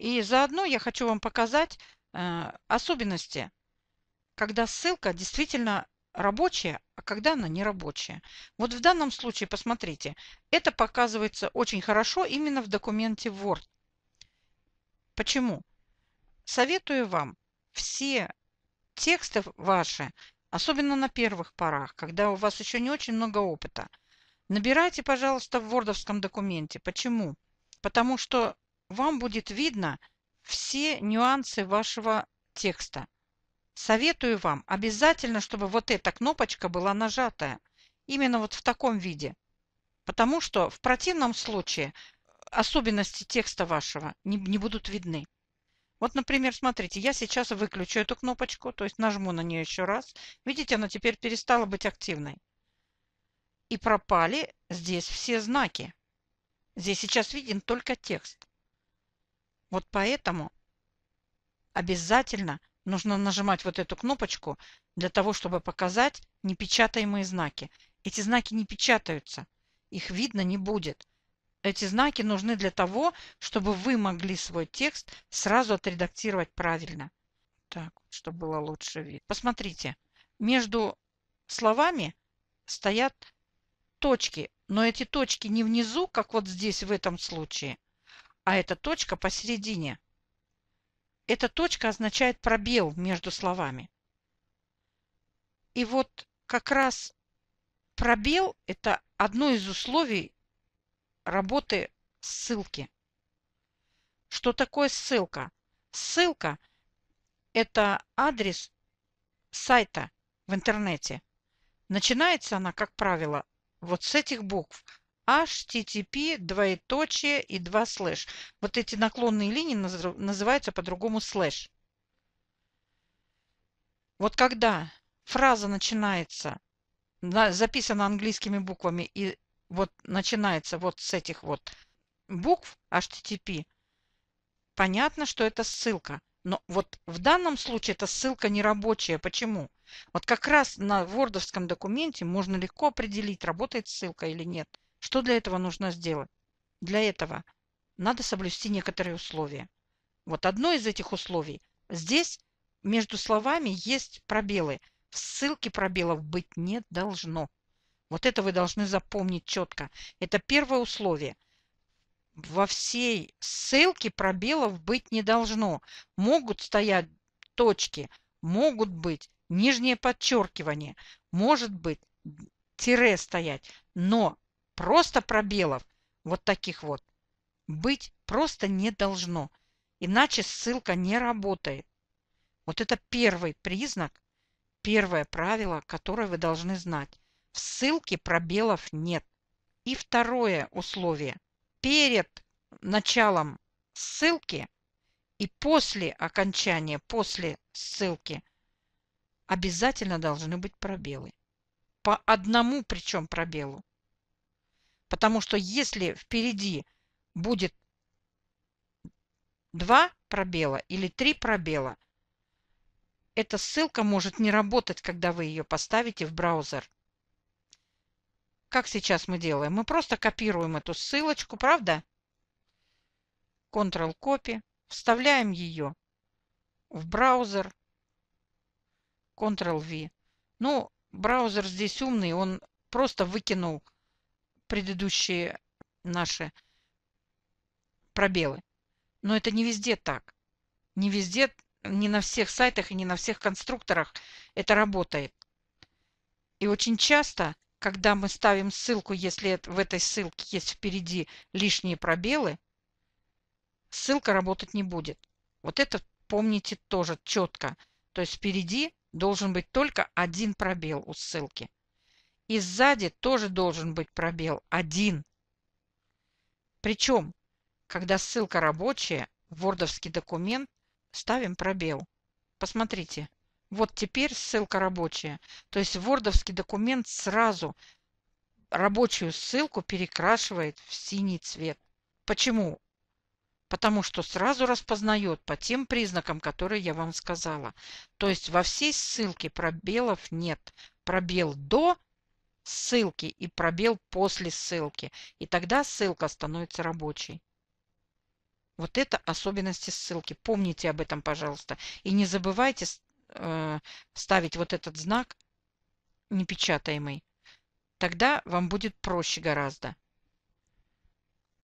И заодно я хочу вам показать э, особенности, когда ссылка действительно рабочая, а когда она не рабочая. Вот в данном случае, посмотрите, это показывается очень хорошо именно в документе Word. Почему? Советую вам все тексты ваши, особенно на первых порах, когда у вас еще не очень много опыта, набирайте, пожалуйста, в вордовском документе. Почему? Потому что вам будет видно все нюансы вашего текста. Советую вам обязательно, чтобы вот эта кнопочка была нажатая. Именно вот в таком виде. Потому что в противном случае особенности текста вашего не, не будут видны. Вот, например, смотрите, я сейчас выключу эту кнопочку, то есть нажму на нее еще раз. Видите, она теперь перестала быть активной. И пропали здесь все знаки. Здесь сейчас виден только текст. Вот поэтому обязательно нужно нажимать вот эту кнопочку для того, чтобы показать непечатаемые знаки. Эти знаки не печатаются, их видно не будет. Эти знаки нужны для того, чтобы вы могли свой текст сразу отредактировать правильно. Так, чтобы было лучше вид. Посмотрите, между словами стоят точки, но эти точки не внизу, как вот здесь в этом случае, а эта точка посередине. Эта точка означает пробел между словами. И вот как раз пробел – это одно из условий работы ссылки. Что такое ссылка? Ссылка – это адрес сайта в интернете. Начинается она, как правило, вот с этих букв – HTTP, двоеточие и два слэш. Вот эти наклонные линии называются по-другому слэш. Вот когда фраза начинается, записана английскими буквами и вот начинается вот с этих вот букв HTTP, понятно, что это ссылка. Но вот в данном случае эта ссылка не рабочая. Почему? Вот как раз на вордовском документе можно легко определить, работает ссылка или нет. Что для этого нужно сделать? Для этого надо соблюсти некоторые условия. Вот одно из этих условий. Здесь между словами есть пробелы. В ссылке пробелов быть не должно. Вот это вы должны запомнить четко. Это первое условие. Во всей ссылке пробелов быть не должно. Могут стоять точки, могут быть нижние подчеркивания, может быть тире стоять, но просто пробелов, вот таких вот, быть просто не должно. Иначе ссылка не работает. Вот это первый признак, первое правило, которое вы должны знать. В ссылке пробелов нет. И второе условие. Перед началом ссылки и после окончания, после ссылки обязательно должны быть пробелы. По одному причем пробелу. Потому что если впереди будет два пробела или три пробела, эта ссылка может не работать, когда вы ее поставите в браузер. Как сейчас мы делаем? Мы просто копируем эту ссылочку, правда? Ctrl-copy, вставляем ее в браузер, Ctrl-V. Ну, браузер здесь умный, он просто выкинул предыдущие наши пробелы. Но это не везде так. Не везде, не на всех сайтах и не на всех конструкторах это работает. И очень часто, когда мы ставим ссылку, если в этой ссылке есть впереди лишние пробелы, ссылка работать не будет. Вот это помните тоже четко. То есть впереди должен быть только один пробел у ссылки. И сзади тоже должен быть пробел. Один. Причем, когда ссылка рабочая, в вордовский документ ставим пробел. Посмотрите. Вот теперь ссылка рабочая. То есть вордовский документ сразу рабочую ссылку перекрашивает в синий цвет. Почему? Потому что сразу распознает по тем признакам, которые я вам сказала. То есть во всей ссылке пробелов нет. Пробел «до» ссылки и пробел после ссылки. И тогда ссылка становится рабочей. Вот это особенности ссылки. Помните об этом, пожалуйста. И не забывайте э, ставить вот этот знак непечатаемый. Тогда вам будет проще гораздо.